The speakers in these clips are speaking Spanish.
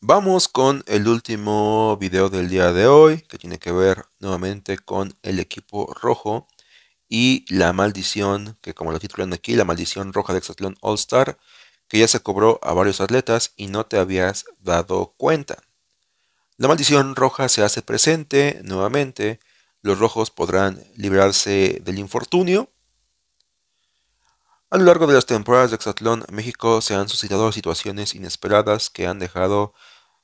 Vamos con el último video del día de hoy, que tiene que ver nuevamente con el equipo rojo y la maldición, que como lo titulan aquí, la maldición roja de Exatlón All Star, que ya se cobró a varios atletas y no te habías dado cuenta. La maldición roja se hace presente nuevamente, los rojos podrán librarse del infortunio, a lo largo de las temporadas de Exatlón México se han suscitado situaciones inesperadas que han dejado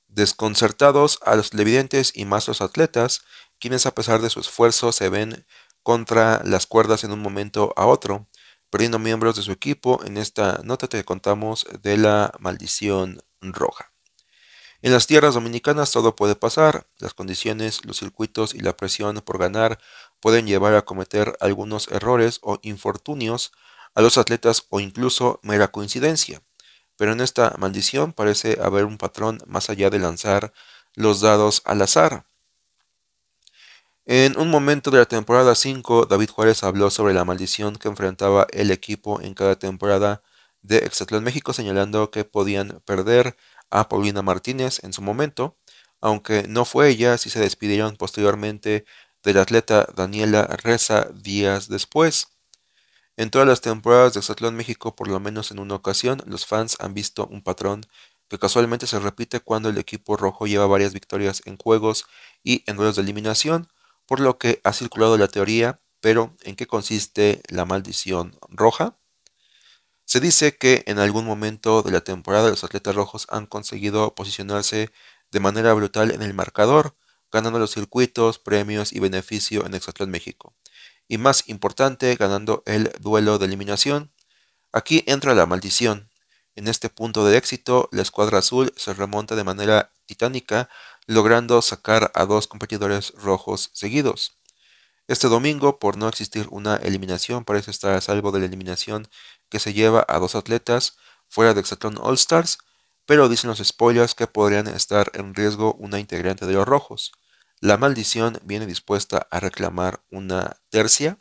desconcertados a los televidentes y más los atletas, quienes a pesar de su esfuerzo se ven contra las cuerdas en un momento a otro, perdiendo miembros de su equipo. En esta nota te contamos de la maldición roja. En las tierras dominicanas todo puede pasar, las condiciones, los circuitos y la presión por ganar pueden llevar a cometer algunos errores o infortunios a los atletas o incluso mera coincidencia. Pero en esta maldición parece haber un patrón más allá de lanzar los dados al azar. En un momento de la temporada 5, David Juárez habló sobre la maldición que enfrentaba el equipo en cada temporada de Exatlón México, señalando que podían perder a Paulina Martínez en su momento, aunque no fue ella si se despidieron posteriormente del atleta Daniela Reza días después. En todas las temporadas de Exatlón México, por lo menos en una ocasión, los fans han visto un patrón que casualmente se repite cuando el equipo rojo lleva varias victorias en juegos y en duelos de eliminación, por lo que ha circulado la teoría, pero ¿en qué consiste la maldición roja? Se dice que en algún momento de la temporada los atletas rojos han conseguido posicionarse de manera brutal en el marcador, ganando los circuitos, premios y beneficio en Exatlón México y más importante ganando el duelo de eliminación. Aquí entra la maldición. En este punto de éxito, la escuadra azul se remonta de manera titánica, logrando sacar a dos competidores rojos seguidos. Este domingo, por no existir una eliminación, parece estar a salvo de la eliminación que se lleva a dos atletas fuera de Exatron All Stars, pero dicen los spoilers que podrían estar en riesgo una integrante de los rojos. La maldición viene dispuesta a reclamar una tercia.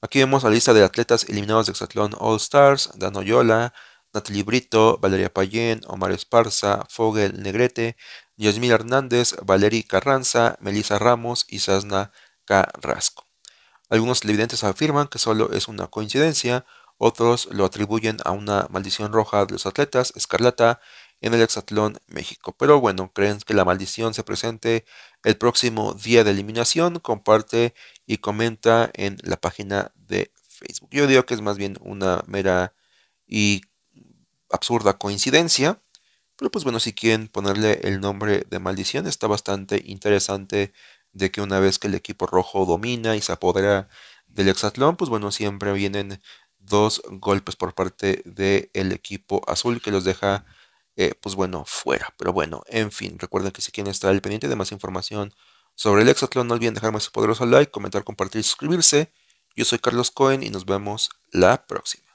Aquí vemos la lista de atletas eliminados de Exatlón All Stars, Dan Oyola, Natalie Brito, Valeria Payén, Omar Esparza, Fogel Negrete, Yasmín Hernández, Valery Carranza, Melissa Ramos y Sasna Carrasco. Algunos televidentes afirman que solo es una coincidencia, otros lo atribuyen a una maldición roja de los atletas escarlata en el Hexatlón México. Pero bueno, creen que la maldición se presente el próximo día de eliminación. Comparte y comenta en la página de Facebook. Yo digo que es más bien una mera y absurda coincidencia. Pero pues bueno, si quieren ponerle el nombre de maldición, está bastante interesante de que una vez que el equipo rojo domina y se apodera del hexatlón, pues bueno, siempre vienen dos golpes por parte del equipo azul que los deja, eh, pues bueno, fuera. Pero bueno, en fin, recuerden que si quieren estar al pendiente de más información sobre el Exatlón, no olviden dejarme su poderoso like, comentar, compartir y suscribirse. Yo soy Carlos Cohen y nos vemos la próxima.